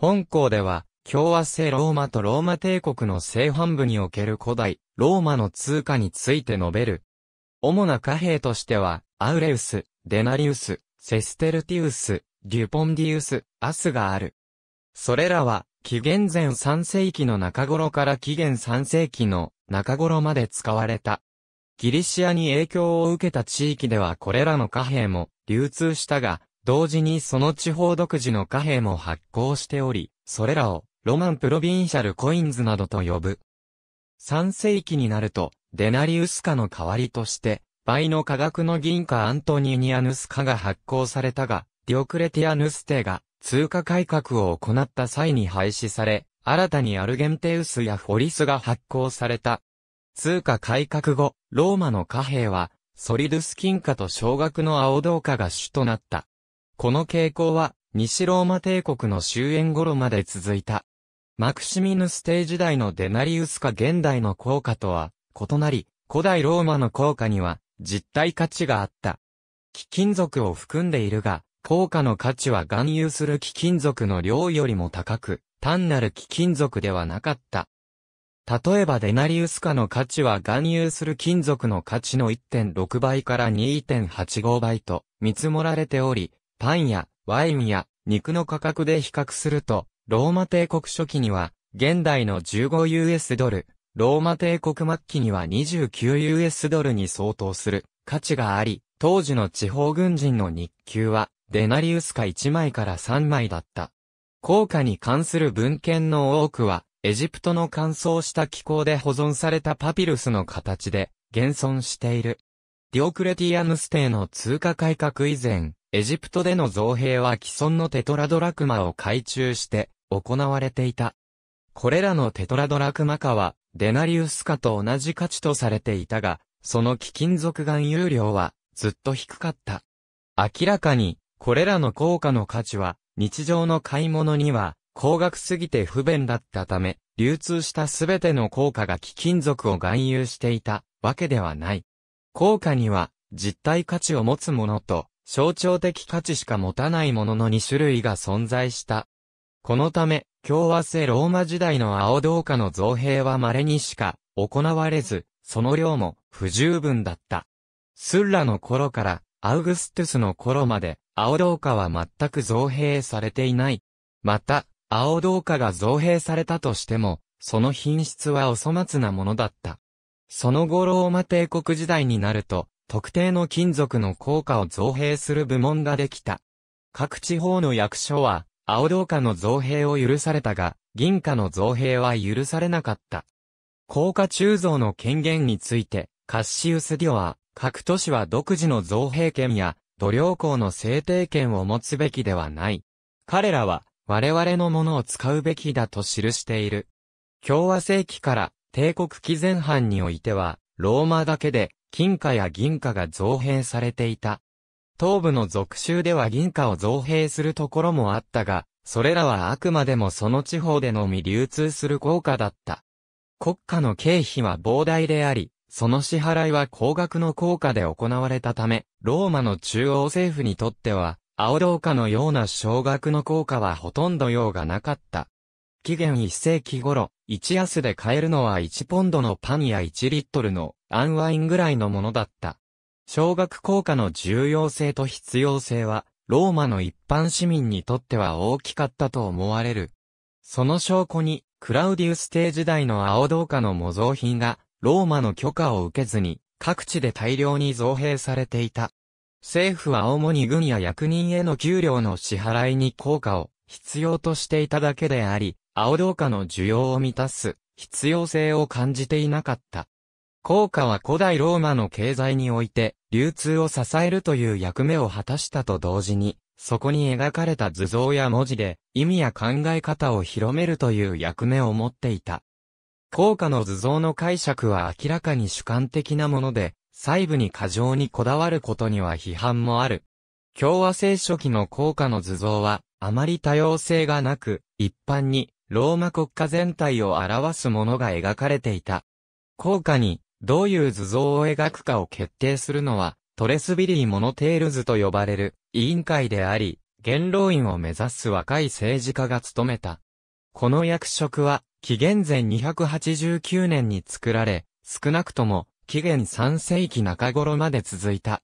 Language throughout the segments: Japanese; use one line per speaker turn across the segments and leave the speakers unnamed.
本校では、共和制ローマとローマ帝国の正反部における古代、ローマの通貨について述べる。主な貨幣としては、アウレウス、デナリウス、セステルティウス、デュポンディウス、アスがある。それらは、紀元前3世紀の中頃から紀元3世紀の中頃まで使われた。ギリシアに影響を受けた地域ではこれらの貨幣も流通したが、同時にその地方独自の貨幣も発行しており、それらをロマンプロビンシャルコインズなどと呼ぶ。3世紀になると、デナリウス化の代わりとして、倍の価格の銀貨アントニーニアヌス化が発行されたが、ディオクレティアヌステが通貨改革を行った際に廃止され、新たにアルゲンテウスやフォリスが発行された。通貨改革後、ローマの貨幣は、ソリドゥス金貨と小額の青銅貨が主となった。この傾向は、西ローマ帝国の終焉頃まで続いた。マクシミヌス帝時代のデナリウス化現代の効果とは、異なり、古代ローマの効果には、実体価値があった。貴金属を含んでいるが、効果の価値は含有する貴金属の量よりも高く、単なる貴金属ではなかった。例えばデナリウス化の価値は含有する金属の価値の1.6倍から2.85倍と見積もられており、パンやワインや肉の価格で比較すると、ローマ帝国初期には、現代の 15US ドル、ローマ帝国末期には 29US ドルに相当する価値があり、当時の地方軍人の日給は、デナリウスか1枚から3枚だった。効果に関する文献の多くは、エジプトの乾燥した気候で保存されたパピルスの形で、現存している。ディオクレティアヌス帝の通貨改革以前、エジプトでの造幣は既存のテトラドラクマを改鋳して行われていた。これらのテトラドラクマ化はデナリウス化と同じ価値とされていたが、その貴金属含有量はずっと低かった。明らかにこれらの硬貨の価値は日常の買い物には高額すぎて不便だったため、流通したすべての硬貨が貴金属を含有していたわけではない。硬貨には実体価値を持つものと象徴的価値しか持たないものの2種類が存在した。このため、共和制ローマ時代の青銅貨の造幣は稀にしか行われず、その量も不十分だった。スッラの頃からアウグストゥスの頃まで青銅貨は全く造幣されていない。また、青銅貨が造幣されたとしても、その品質はお粗末なものだった。その後ローマ帝国時代になると、特定の金属の効果を造幣する部門ができた。各地方の役所は、青銅貨の造幣を許されたが、銀貨の造幣は許されなかった。硬貨鋳造の権限について、カッシウス・ディオは、各都市は独自の造幣権や、土量工の制定権を持つべきではない。彼らは、我々のものを使うべきだと記している。共和世紀から帝国紀前半においては、ローマだけで金貨や銀貨が造幣されていた。東部の俗州では銀貨を造幣するところもあったが、それらはあくまでもその地方でのみ流通する効果だった。国家の経費は膨大であり、その支払いは高額の効果で行われたため、ローマの中央政府にとっては、青銅貨のような少額の効果はほとんど用がなかった。紀元1世紀頃、1安で買えるのは1ポンドのパンや1リットルのアンワインぐらいのものだった。小額効果の重要性と必要性は、ローマの一般市民にとっては大きかったと思われる。その証拠に、クラウディウス帝時代の青銅貨の模造品が、ローマの許可を受けずに、各地で大量に造幣されていた。政府は主に軍や役人への給料の支払いに効果を必要としていただけであり、青銅貨の需要を満たす必要性を感じていなかった。硬貨は古代ローマの経済において流通を支えるという役目を果たしたと同時に、そこに描かれた図像や文字で意味や考え方を広めるという役目を持っていた。硬貨の図像の解釈は明らかに主観的なもので、細部に過剰にこだわることには批判もある。共和聖書記の硬貨の図像は、あまり多様性がなく、一般にローマ国家全体を表すものが描かれていた。効果に、どういう図像を描くかを決定するのは、トレスビリー・モノテールズと呼ばれる委員会であり、元老院を目指す若い政治家が務めた。この役職は、紀元前289年に作られ、少なくとも、紀元3世紀中頃まで続いた。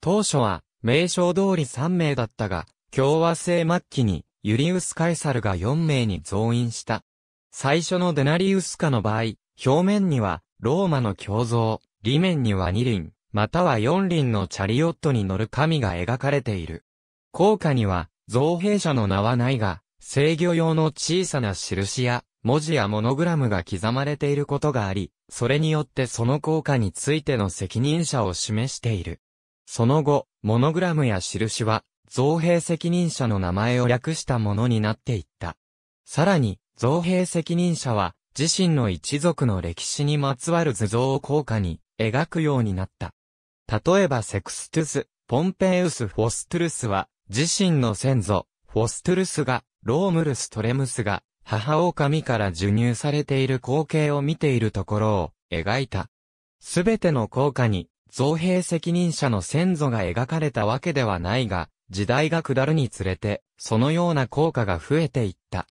当初は、名称通り3名だったが、共和制末期に、ユリウス・カエサルが4名に増員した。最初のデナリウスカの場合、表面にはローマの胸像、裏面には2輪、または4輪のチャリオットに乗る神が描かれている。効果には造幣者の名はないが、制御用の小さな印や文字やモノグラムが刻まれていることがあり、それによってその効果についての責任者を示している。その後、モノグラムや印は造兵責任者の名前を略したものになっていった。さらに、造兵責任者は、自身の一族の歴史にまつわる図像を効果に描くようになった。例えばセクストゥス、ポンペイウス・フォストゥルスは、自身の先祖、フォストゥルスが、ロームルス・トレムスが、母狼から授乳されている光景を見ているところを描いた。すべての効果に、造兵責任者の先祖が描かれたわけではないが、時代が下るにつれて、そのような効果が増えていった。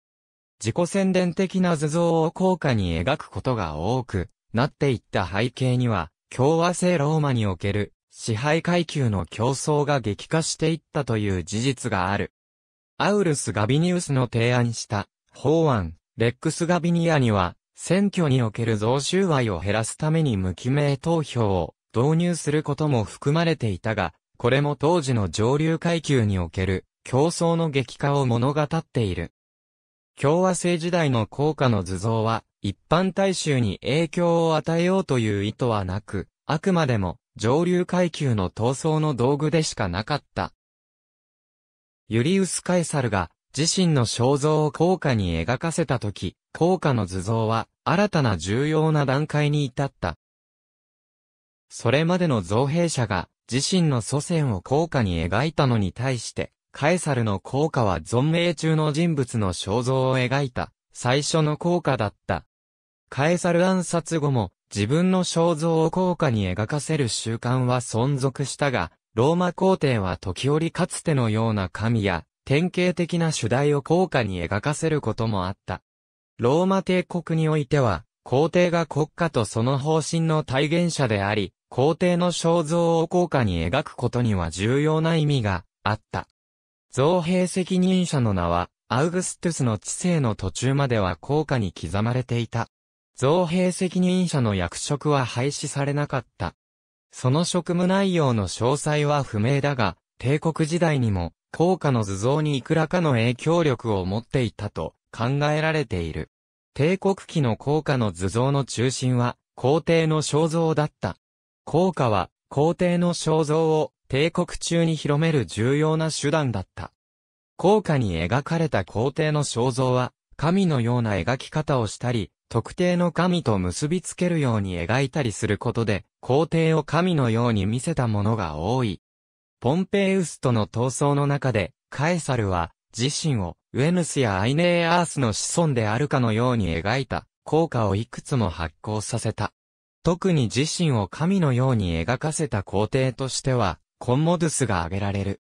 自己宣伝的な図像を効果に描くことが多くなっていった背景には、共和制ローマにおける支配階級の競争が激化していったという事実がある。アウルス・ガビニウスの提案した法案、レックス・ガビニアには、選挙における贈収賄を減らすために無記名投票を導入することも含まれていたが、これも当時の上流階級における競争の激化を物語っている。共和制時代の効果の図像は、一般大衆に影響を与えようという意図はなく、あくまでも上流階級の闘争の道具でしかなかった。ユリウス・カエサルが自身の肖像を効果に描かせたとき、効果の図像は新たな重要な段階に至った。それまでの造幣者が自身の祖先を効果に描いたのに対して、カエサルの効果は存命中の人物の肖像を描いた、最初の効果だった。カエサル暗殺後も、自分の肖像を効果に描かせる習慣は存続したが、ローマ皇帝は時折かつてのような神や、典型的な主題を効果に描かせることもあった。ローマ帝国においては、皇帝が国家とその方針の体現者であり、皇帝の肖像を高価に描くことには重要な意味があった。造幣責任者の名は、アウグストゥスの治世の途中までは高価に刻まれていた。造幣責任者の役職は廃止されなかった。その職務内容の詳細は不明だが、帝国時代にも、高価の図像にいくらかの影響力を持っていたと考えられている。帝国期の高価の図像の中心は、皇帝の肖像だった。効果は、皇帝の肖像を帝国中に広める重要な手段だった。効果に描かれた皇帝の肖像は、神のような描き方をしたり、特定の神と結びつけるように描いたりすることで、皇帝を神のように見せたものが多い。ポンペイウスとの闘争の中で、カエサルは、自身を、ウェヌスやアイネーアースの子孫であるかのように描いた、効果をいくつも発行させた。特に自身を神のように描かせた皇帝としては、コンモドゥスが挙げられる。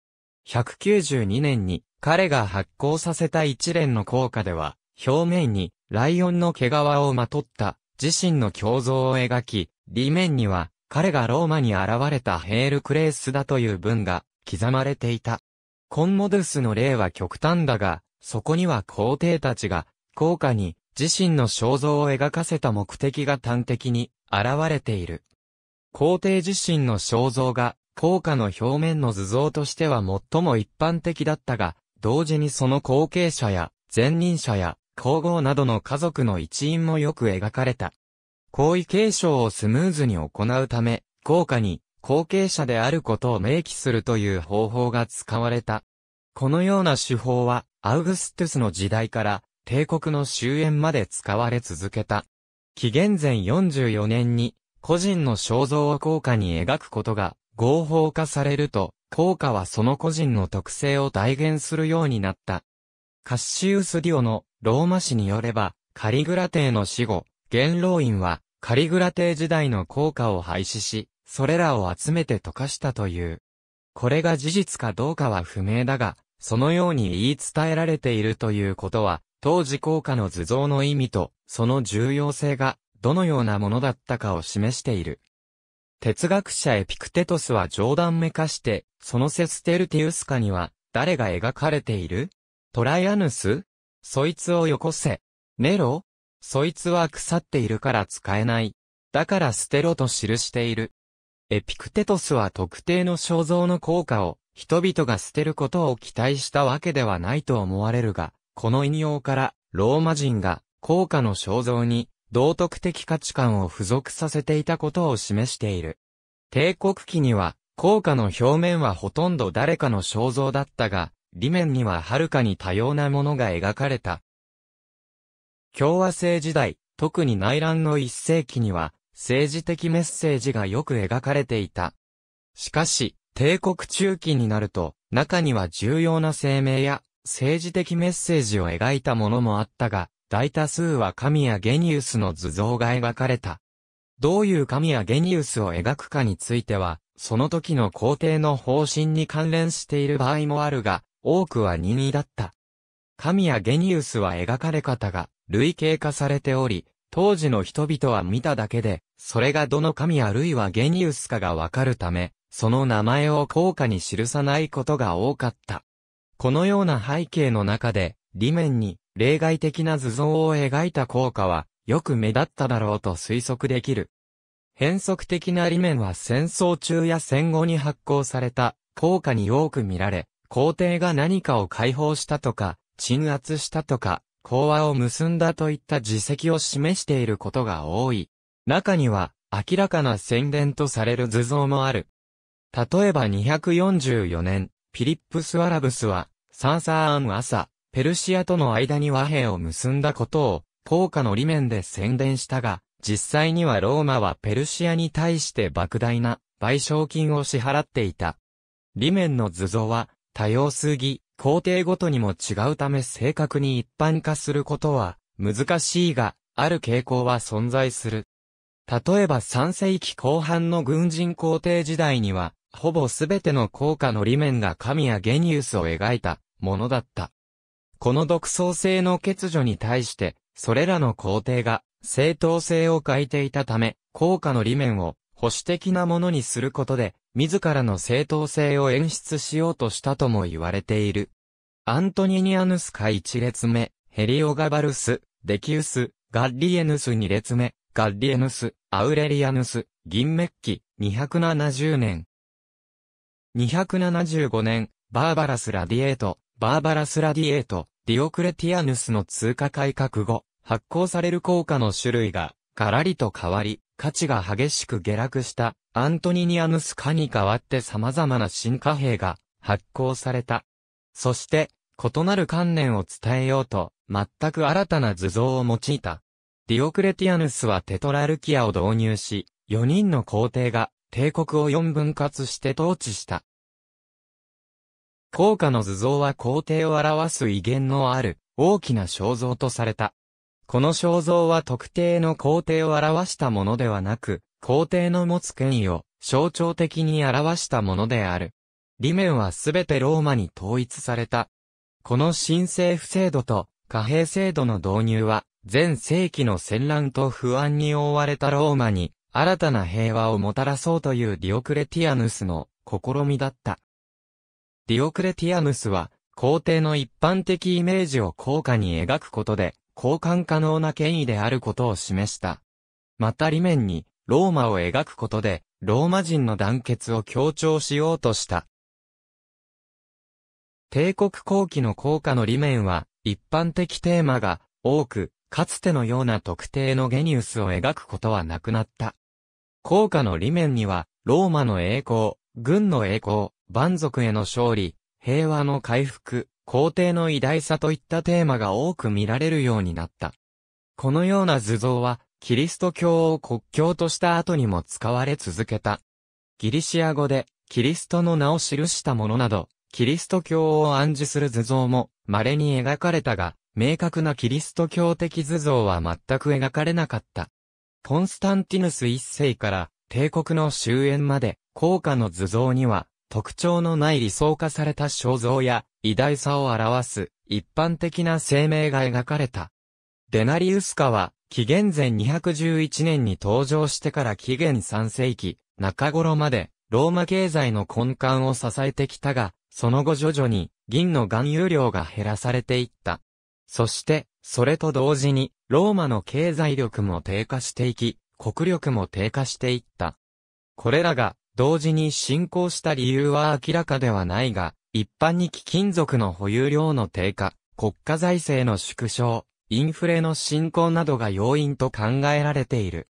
192年に彼が発行させた一連の効果では、表面にライオンの毛皮をまとった自身の胸像を描き、裏面には彼がローマに現れたヘールクレースだという文が刻まれていた。コンモドゥスの例は極端だが、そこには皇帝たちが、効果に自身の肖像を描かせた目的が端的に現れている。皇帝自身の肖像が、効果の表面の図像としては最も一般的だったが、同時にその後継者や、前任者や、皇后などの家族の一員もよく描かれた。皇位継承をスムーズに行うため、効果に後継者であることを明記するという方法が使われた。このような手法は、アウグストゥスの時代から、帝国の終焉まで使われ続けた。紀元前44年に、個人の肖像を効果に描くことが合法化されると、効果はその個人の特性を代言するようになった。カッシウス・ディオのローマ史によれば、カリグラ帝の死後、元老院はカリグラ帝時代の効果を廃止し、それらを集めて溶かしたという。これが事実かどうかは不明だが、そのように言い伝えられているということは、当時効果の図像の意味と、その重要性が、どのようなものだったかを示している。哲学者エピクテトスは冗談めかして、そのセステルティウスカには、誰が描かれているトライアヌスそいつをよこせ。ネロそいつは腐っているから使えない。だから捨てろと記している。エピクテトスは特定の肖像の効果を人々が捨てることを期待したわけではないと思われるが、この引用から、ローマ人が、効果の肖像に、道徳的価値観を付属させていたことを示している。帝国期には、効果の表面はほとんど誰かの肖像だったが、裏面にははるかに多様なものが描かれた。共和制時代、特に内乱の一世紀には、政治的メッセージがよく描かれていた。しかし、帝国中期になると、中には重要な声明や政治的メッセージを描いたものもあったが、大多数は神やゲニウスの図像が描かれた。どういう神やゲニウスを描くかについては、その時の皇帝の方針に関連している場合もあるが、多くは任意だった。神やゲニウスは描かれ方が類型化されており、当時の人々は見ただけで、それがどの神あるいはゲニウスかがわかるため、その名前を効果に記さないことが多かった。このような背景の中で、理面に例外的な図像を描いた効果は、よく目立っただろうと推測できる。変則的な理面は戦争中や戦後に発行された効果に多く見られ、皇帝が何かを解放したとか、鎮圧したとか、講和を結んだといった実績を示していることが多い。中には、明らかな宣伝とされる図像もある。例えば244年、ピリップス・アラブスは、サンサーン・アサ、ペルシアとの間に和平を結んだことを、効果の理面で宣伝したが、実際にはローマはペルシアに対して莫大な賠償金を支払っていた。理面の図像は多様すぎ、皇帝ごとにも違うため正確に一般化することは難しいが、ある傾向は存在する。例えば3世紀後半の軍人皇帝時代には、ほぼすべての効果の理面が神やゲニウスを描いたものだった。この独創性の欠如に対して、それらの皇帝が正当性を欠いていたため、効果の理面を保守的なものにすることで、自らの正当性を演出しようとしたとも言われている。アントニニアヌスカ1列目、ヘリオガバルス、デキウス、ガッリエヌス2列目、ガッリエヌス、アウレリアヌス、銀メッキ、270年、275年、バーバラス・ラディエート、バーバラス・ラディエート、ディオクレティアヌスの通貨改革後、発行される硬貨の種類が、ガラリと変わり、価値が激しく下落したアントニニアヌス化に代わって様々な新貨幣が発行された。そして、異なる観念を伝えようと、全く新たな図像を用いた。ディオクレティアヌスはテトラルキアを導入し、4人の皇帝が帝国を四分割して統治した。高価の図像は皇帝を表す威厳のある大きな肖像とされた。この肖像は特定の皇帝を表したものではなく、皇帝の持つ権威を象徴的に表したものである。理面はすべてローマに統一された。この新政府制度と貨幣制度の導入は、前世紀の戦乱と不安に覆われたローマに新たな平和をもたらそうというディオクレティアヌスの試みだった。ディオクレティアヌスは、皇帝の一般的イメージを効果に描くことで、交換可能な権威であることを示した。また裏面に、ローマを描くことで、ローマ人の団結を強調しようとした。帝国後期の効果の裏面は、一般的テーマが多く、かつてのような特定のゲニウスを描くことはなくなった。効果の理面には、ローマの栄光、軍の栄光、蛮族への勝利、平和の回復、皇帝の偉大さといったテーマが多く見られるようになった。このような図像は、キリスト教を国教とした後にも使われ続けた。ギリシア語で、キリストの名を記したものなど、キリスト教を暗示する図像も稀に描かれたが、明確なキリスト教的図像は全く描かれなかった。コンスタンティヌス一世から帝国の終焉まで、高価の図像には、特徴のない理想化された肖像や、偉大さを表す、一般的な生命が描かれた。デナリウスカは、紀元前211年に登場してから紀元3世紀、中頃まで、ローマ経済の根幹を支えてきたが、その後徐々に、銀の含有量が減らされていった。そして、それと同時に、ローマの経済力も低下していき、国力も低下していった。これらが同時に進行した理由は明らかではないが、一般に貴金属の保有量の低下、国家財政の縮小、インフレの進行などが要因と考えられている。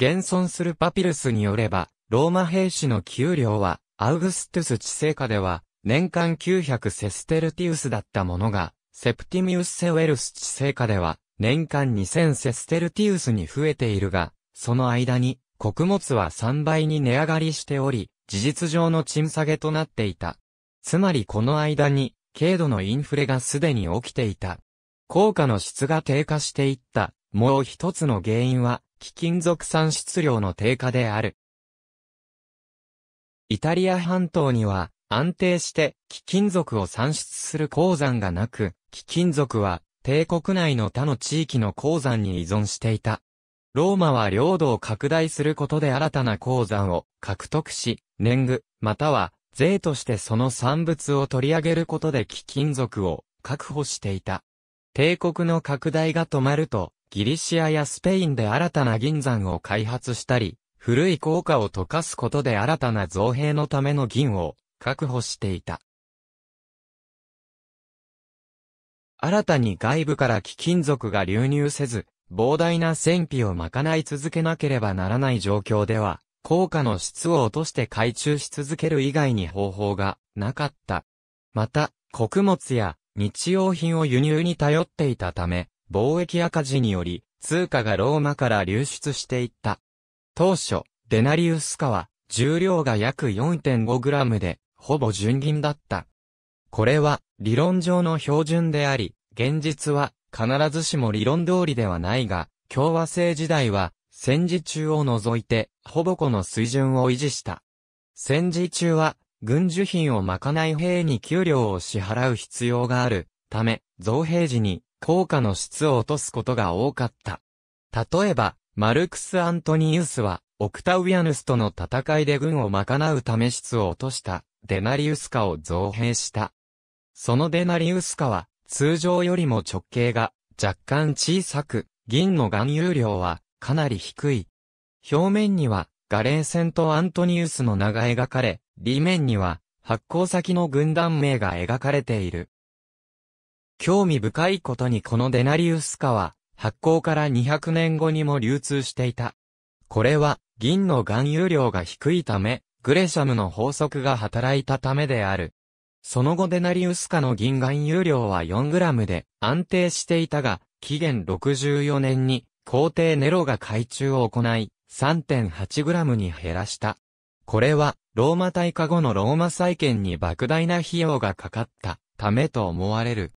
現存するパピルスによれば、ローマ兵士の給料は、アウグストゥス治世下では、年間900セステルティウスだったものが、セプティミウス・セウェルス治世下では、年間2000セステルティウスに増えているが、その間に、穀物は3倍に値上がりしており、事実上の賃下げとなっていた。つまりこの間に、軽度のインフレがすでに起きていた。効果の質が低下していった、もう一つの原因は、貴金属産出量の低下である。イタリア半島には、安定して貴金属を産出する鉱山がなく、貴金属は帝国内の他の地域の鉱山に依存していた。ローマは領土を拡大することで新たな鉱山を獲得し、年貢、または税としてその産物を取り上げることで貴金属を確保していた。帝国の拡大が止まると、ギリシアやスペインで新たな銀山を開発したり、古い硬貨を溶かすことで新たな造幣のための銀を確保していた。新たに外部から貴金属が流入せず、膨大な戦費を賄い続けなければならない状況では、効果の質を落として回収し続ける以外に方法がなかった。また、穀物や日用品を輸入に頼っていたため、貿易赤字により、通貨がローマから流出していった。当初、デナリウス化は、重量が約4 5ムで、ほぼ純銀だった。これは理論上の標準であり、現実は必ずしも理論通りではないが、共和制時代は戦時中を除いて、ほぼこの水準を維持した。戦時中は、軍需品を賄い兵に給料を支払う必要があるため、造兵時に効果の質を落とすことが多かった。例えば、マルクス・アントニウスは、オクタウィアヌスとの戦いで軍を賄うため質を落とした、デナリウス化を造兵した。そのデナリウス化は、通常よりも直径が若干小さく、銀の含有量はかなり低い。表面にはガレー線とアントニウスの名が描かれ、裏面には発行先の軍団名が描かれている。興味深いことにこのデナリウス化は発行から200年後にも流通していた。これは銀の含有量が低いため、グレシャムの法則が働いたためである。その後デナリウス化の銀含有量は 4g で安定していたが、紀元64年に皇帝ネロが海中を行い、3.8g に減らした。これは、ローマ大化後のローマ再建に莫大な費用がかかったためと思われる。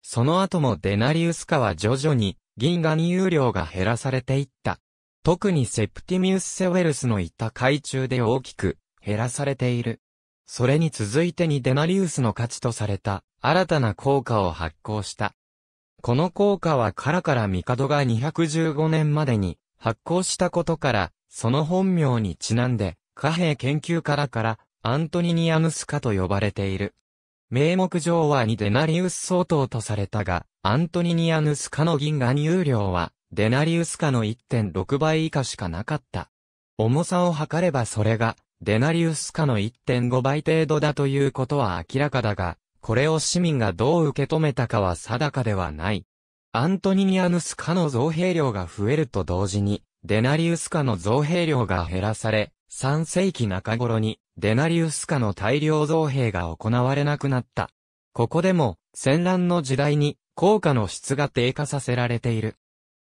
その後もデナリウス化は徐々に銀含有量が減らされていった。特にセプティミウス・セウェルスのいた海中で大きく減らされている。それに続いてにデナリウスの価値とされた新たな硬貨を発行した。この硬貨はカラカラドが215年までに発行したことから、その本名にちなんで、貨幣研究家らからアントニニアヌスカと呼ばれている。名目上は2デナリウス相当とされたが、アントニニアヌスカの銀河入量は、デナリウスカの1.6倍以下しかなかった。重さを測ればそれがデナリウス化の1.5倍程度だということは明らかだが、これを市民がどう受け止めたかは定かではない。アントニニアヌス化の造幣量が増えると同時に、デナリウス化の造幣量が減らされ、3世紀中頃にデナリウス化の大量造幣が行われなくなった。ここでも、戦乱の時代に、効果の質が低下させられている。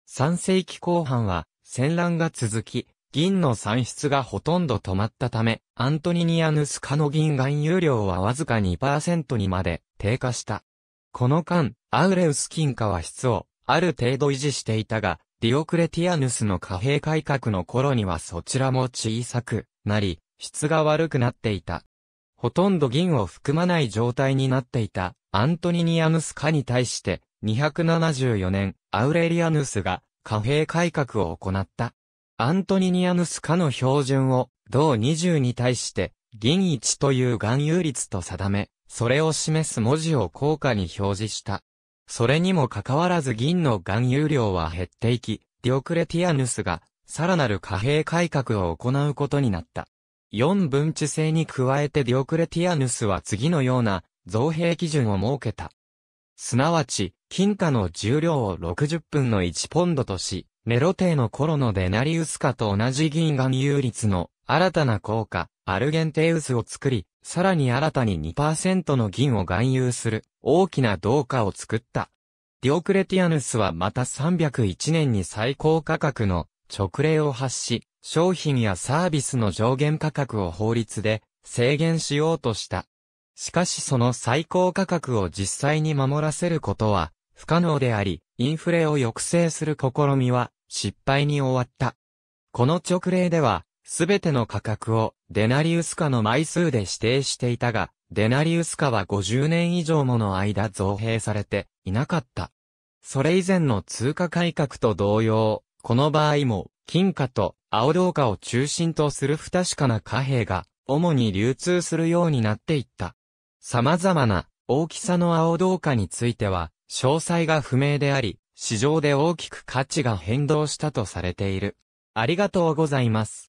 3世紀後半は、戦乱が続き、銀の産出がほとんど止まったため、アントニニアヌスカの銀含有量はわずか2%にまで低下した。この間、アウレウス金貨は質をある程度維持していたが、ディオクレティアヌスの貨幣改革の頃にはそちらも小さくなり、質が悪くなっていた。ほとんど銀を含まない状態になっていたアントニニアヌスカに対して、274年、アウレリアヌスが貨幣改革を行った。アントニニアヌス化の標準を、同20に対して、銀1という含有率と定め、それを示す文字を効果に表示した。それにもかかわらず銀の含有量は減っていき、ディオクレティアヌスが、さらなる貨幣改革を行うことになった。四分地制に加えてディオクレティアヌスは次のような造幣基準を設けた。すなわち、金貨の重量を60分の1ポンドとし、メロ帝の頃のデナリウス化と同じ銀河有率の新たな効果、アルゲンテウスを作り、さらに新たに2%の銀を含有する大きな銅貨を作った。ディオクレティアヌスはまた301年に最高価格の直令を発し、商品やサービスの上限価格を法律で制限しようとした。しかしその最高価格を実際に守らせることは不可能であり、インフレを抑制する試みは失敗に終わった。この直令では、すべての価格をデナリウス化の枚数で指定していたが、デナリウス化は50年以上もの間造幣されていなかった。それ以前の通貨改革と同様、この場合も金貨と青銅貨を中心とする不確かな貨幣が主に流通するようになっていった。様々な大きさの青銅貨については詳細が不明であり、市場で大きく価値が変動したとされている。ありがとうございます。